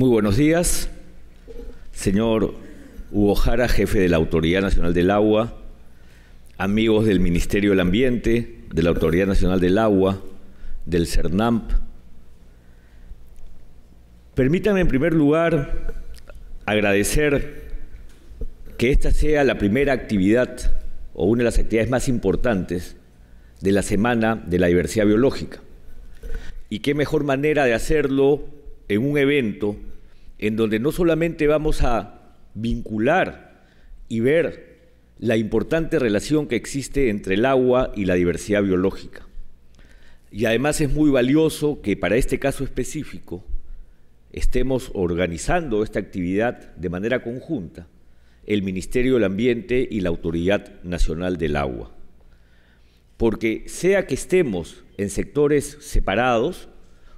Muy buenos días, señor Hugo Jara, jefe de la Autoridad Nacional del Agua, amigos del Ministerio del Ambiente, de la Autoridad Nacional del Agua, del CERNAMP. Permítanme en primer lugar agradecer que esta sea la primera actividad o una de las actividades más importantes de la Semana de la Diversidad Biológica. Y qué mejor manera de hacerlo en un evento en donde no solamente vamos a vincular y ver la importante relación que existe entre el agua y la diversidad biológica. Y además es muy valioso que para este caso específico estemos organizando esta actividad de manera conjunta el Ministerio del Ambiente y la Autoridad Nacional del Agua. Porque sea que estemos en sectores separados,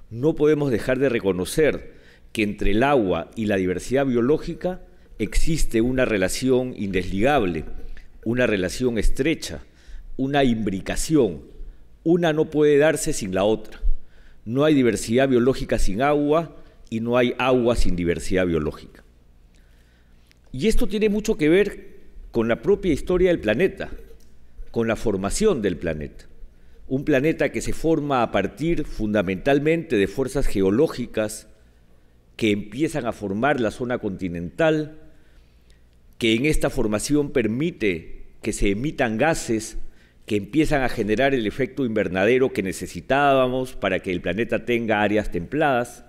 no podemos dejar de reconocer que entre el agua y la diversidad biológica existe una relación indesligable, una relación estrecha, una imbricación. Una no puede darse sin la otra. No hay diversidad biológica sin agua y no hay agua sin diversidad biológica. Y esto tiene mucho que ver con la propia historia del planeta, con la formación del planeta. Un planeta que se forma a partir fundamentalmente de fuerzas geológicas, que empiezan a formar la zona continental, que en esta formación permite que se emitan gases que empiezan a generar el efecto invernadero que necesitábamos para que el planeta tenga áreas templadas,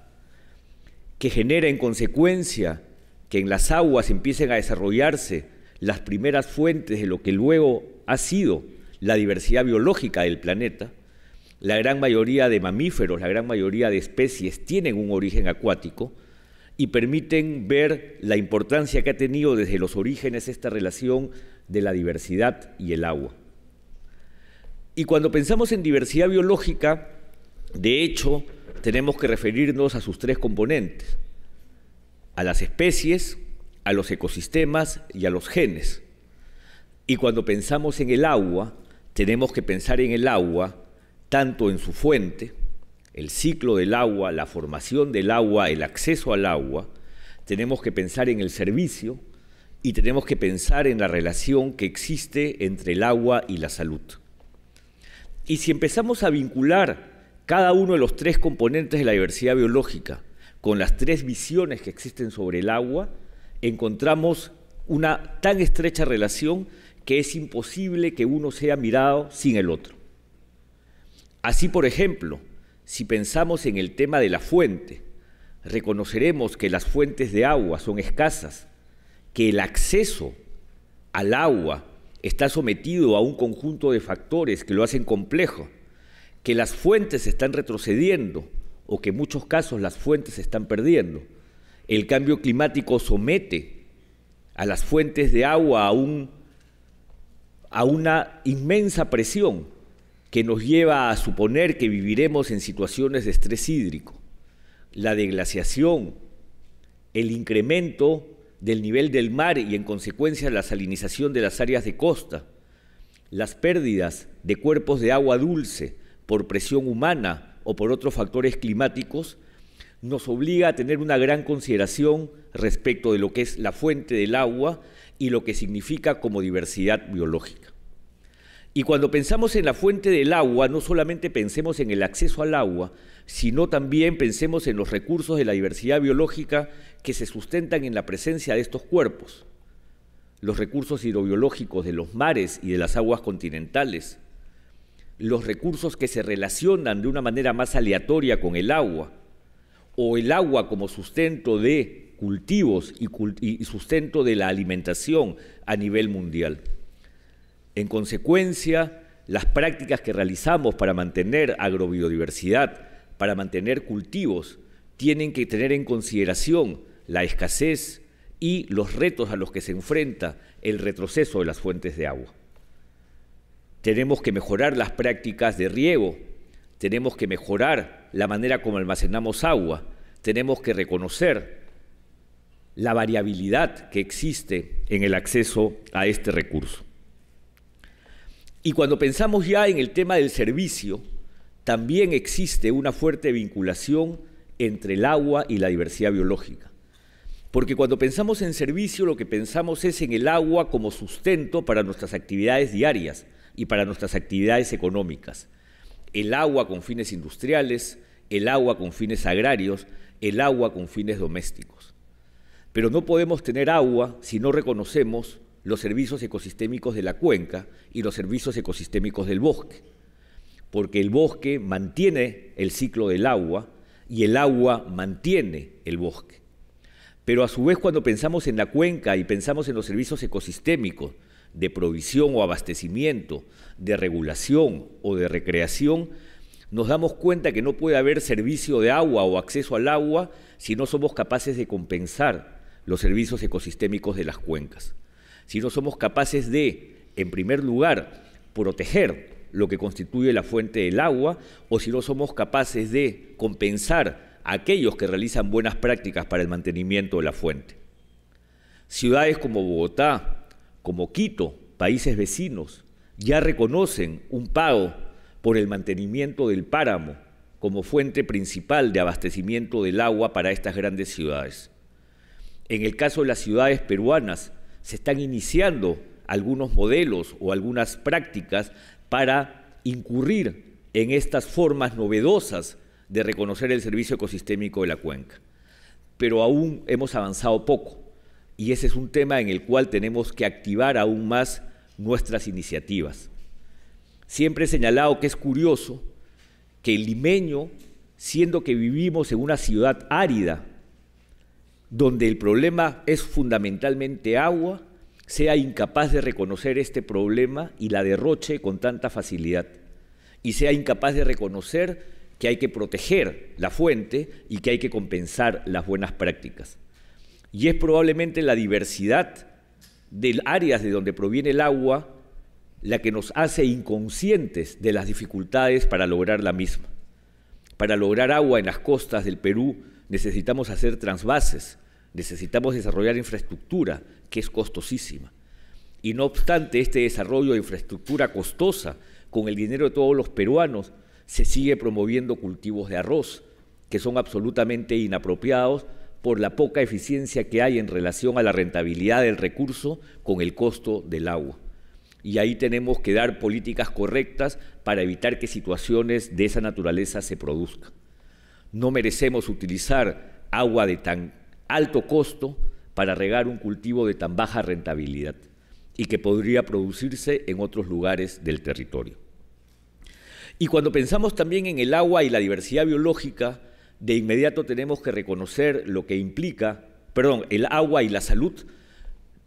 que genera en consecuencia que en las aguas empiecen a desarrollarse las primeras fuentes de lo que luego ha sido la diversidad biológica del planeta. La gran mayoría de mamíferos, la gran mayoría de especies tienen un origen acuático y permiten ver la importancia que ha tenido desde los orígenes esta relación de la diversidad y el agua. Y cuando pensamos en diversidad biológica, de hecho, tenemos que referirnos a sus tres componentes, a las especies, a los ecosistemas y a los genes. Y cuando pensamos en el agua, tenemos que pensar en el agua tanto en su fuente, el ciclo del agua, la formación del agua, el acceso al agua, tenemos que pensar en el servicio y tenemos que pensar en la relación que existe entre el agua y la salud. Y si empezamos a vincular cada uno de los tres componentes de la diversidad biológica con las tres visiones que existen sobre el agua, encontramos una tan estrecha relación que es imposible que uno sea mirado sin el otro. Así, por ejemplo, si pensamos en el tema de la fuente, reconoceremos que las fuentes de agua son escasas, que el acceso al agua está sometido a un conjunto de factores que lo hacen complejo, que las fuentes están retrocediendo o que en muchos casos las fuentes se están perdiendo. El cambio climático somete a las fuentes de agua a, a una inmensa presión que nos lleva a suponer que viviremos en situaciones de estrés hídrico, la deglaciación, el incremento del nivel del mar y en consecuencia la salinización de las áreas de costa, las pérdidas de cuerpos de agua dulce por presión humana o por otros factores climáticos, nos obliga a tener una gran consideración respecto de lo que es la fuente del agua y lo que significa como diversidad biológica. Y cuando pensamos en la fuente del agua, no solamente pensemos en el acceso al agua, sino también pensemos en los recursos de la diversidad biológica que se sustentan en la presencia de estos cuerpos. Los recursos hidrobiológicos de los mares y de las aguas continentales, los recursos que se relacionan de una manera más aleatoria con el agua, o el agua como sustento de cultivos y, sustento de la alimentación a nivel mundial. En consecuencia, las prácticas que realizamos para mantener agrobiodiversidad, para mantener cultivos, tienen que tener en consideración la escasez y los retos a los que se enfrenta el retroceso de las fuentes de agua. Tenemos que mejorar las prácticas de riego, tenemos que mejorar la manera como almacenamos agua, tenemos que reconocer la variabilidad que existe en el acceso a este recurso. Y cuando pensamos ya en el tema del servicio, también existe una fuerte vinculación entre el agua y la diversidad biológica. Porque cuando pensamos en servicio, lo que pensamos es en el agua como sustento para nuestras actividades diarias y para nuestras actividades económicas. El agua con fines industriales, el agua con fines agrarios, el agua con fines domésticos. Pero no podemos tener agua si no reconocemos los servicios ecosistémicos de la cuenca y los servicios ecosistémicos del bosque, porque el bosque mantiene el ciclo del agua y el agua mantiene el bosque. Pero a su vez cuando pensamos en la cuenca y pensamos en los servicios ecosistémicos de provisión o abastecimiento, de regulación o de recreación, nos damos cuenta que no puede haber servicio de agua o acceso al agua si no somos capaces de compensar los servicios ecosistémicos de las cuencas si no somos capaces de, en primer lugar, proteger lo que constituye la fuente del agua, o si no somos capaces de compensar a aquellos que realizan buenas prácticas para el mantenimiento de la fuente. Ciudades como Bogotá, como Quito, países vecinos, ya reconocen un pago por el mantenimiento del páramo como fuente principal de abastecimiento del agua para estas grandes ciudades. En el caso de las ciudades peruanas, se están iniciando algunos modelos o algunas prácticas para incurrir en estas formas novedosas de reconocer el servicio ecosistémico de la cuenca. Pero aún hemos avanzado poco y ese es un tema en el cual tenemos que activar aún más nuestras iniciativas. Siempre he señalado que es curioso que el limeño, siendo que vivimos en una ciudad árida, donde el problema es fundamentalmente agua, sea incapaz de reconocer este problema y la derroche con tanta facilidad, y sea incapaz de reconocer que hay que proteger la fuente y que hay que compensar las buenas prácticas. Y es probablemente la diversidad de áreas de donde proviene el agua la que nos hace inconscientes de las dificultades para lograr la misma. Para lograr agua en las costas del Perú necesitamos hacer transbases... Necesitamos desarrollar infraestructura, que es costosísima. Y no obstante este desarrollo de infraestructura costosa, con el dinero de todos los peruanos, se sigue promoviendo cultivos de arroz, que son absolutamente inapropiados por la poca eficiencia que hay en relación a la rentabilidad del recurso con el costo del agua. Y ahí tenemos que dar políticas correctas para evitar que situaciones de esa naturaleza se produzcan. No merecemos utilizar agua de tan alto costo para regar un cultivo de tan baja rentabilidad y que podría producirse en otros lugares del territorio. Y cuando pensamos también en el agua y la diversidad biológica, de inmediato tenemos que reconocer lo que implica, perdón, el agua y la salud,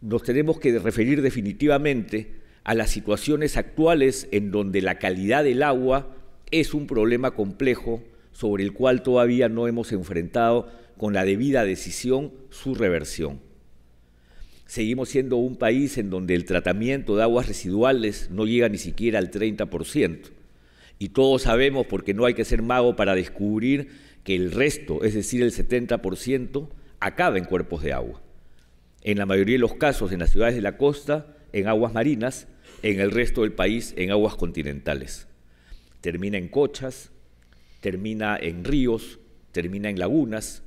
nos tenemos que referir definitivamente a las situaciones actuales en donde la calidad del agua es un problema complejo sobre el cual todavía no hemos enfrentado con la debida decisión su reversión. Seguimos siendo un país en donde el tratamiento de aguas residuales no llega ni siquiera al 30%. Y todos sabemos, porque no hay que ser mago para descubrir, que el resto, es decir, el 70%, acaba en cuerpos de agua. En la mayoría de los casos, en las ciudades de la costa, en aguas marinas, en el resto del país, en aguas continentales. Termina en cochas, termina en ríos, termina en lagunas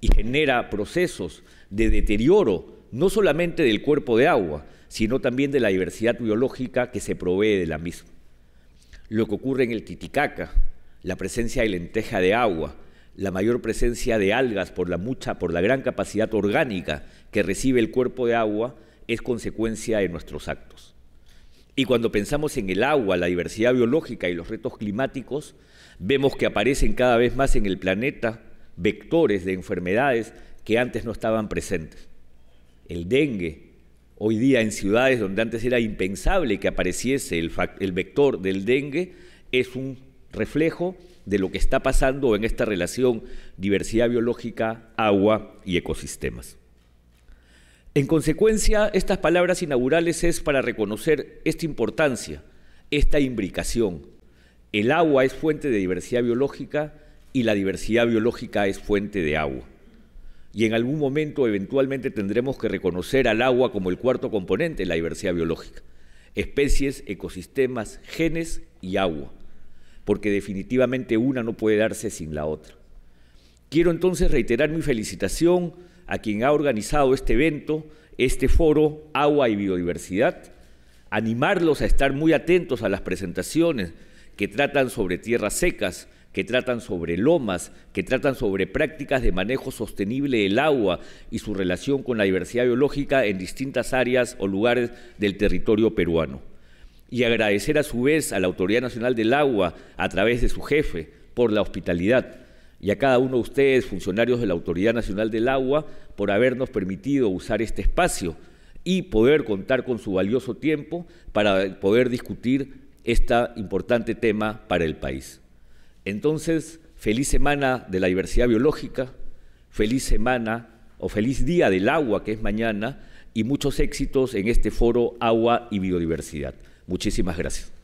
y genera procesos de deterioro no solamente del cuerpo de agua, sino también de la diversidad biológica que se provee de la misma. Lo que ocurre en el Titicaca, la presencia de lenteja de agua, la mayor presencia de algas por la mucha, por la gran capacidad orgánica que recibe el cuerpo de agua, es consecuencia de nuestros actos. Y cuando pensamos en el agua, la diversidad biológica y los retos climáticos, Vemos que aparecen cada vez más en el planeta vectores de enfermedades que antes no estaban presentes. El dengue, hoy día en ciudades donde antes era impensable que apareciese el, vector del dengue, es un reflejo de lo que está pasando en esta relación diversidad biológica, agua y ecosistemas. En consecuencia, estas palabras inaugurales es para reconocer esta importancia, esta imbricación, el agua es fuente de diversidad biológica y la diversidad biológica es fuente de agua. Y en algún momento eventualmente tendremos que reconocer al agua como el cuarto componente de la diversidad biológica. Especies, ecosistemas, genes y agua. Porque definitivamente una no puede darse sin la otra. Quiero entonces reiterar mi felicitación a quien ha organizado este evento, este foro Agua y Biodiversidad, animarlos a estar muy atentos a las presentaciones que tratan sobre tierras secas, que tratan sobre lomas, que tratan sobre prácticas de manejo sostenible del agua y su relación con la diversidad biológica en distintas áreas o lugares del territorio peruano. Y agradecer a su vez a la Autoridad Nacional del Agua, a través de su jefe, por la hospitalidad y a cada uno de ustedes, funcionarios de la Autoridad Nacional del Agua, por habernos permitido usar este espacio y poder contar con su valioso tiempo para poder discutir este importante tema para el país. Entonces, feliz semana de la diversidad biológica, feliz semana o feliz día del agua que es mañana y muchos éxitos en este foro Agua y Biodiversidad. Muchísimas gracias.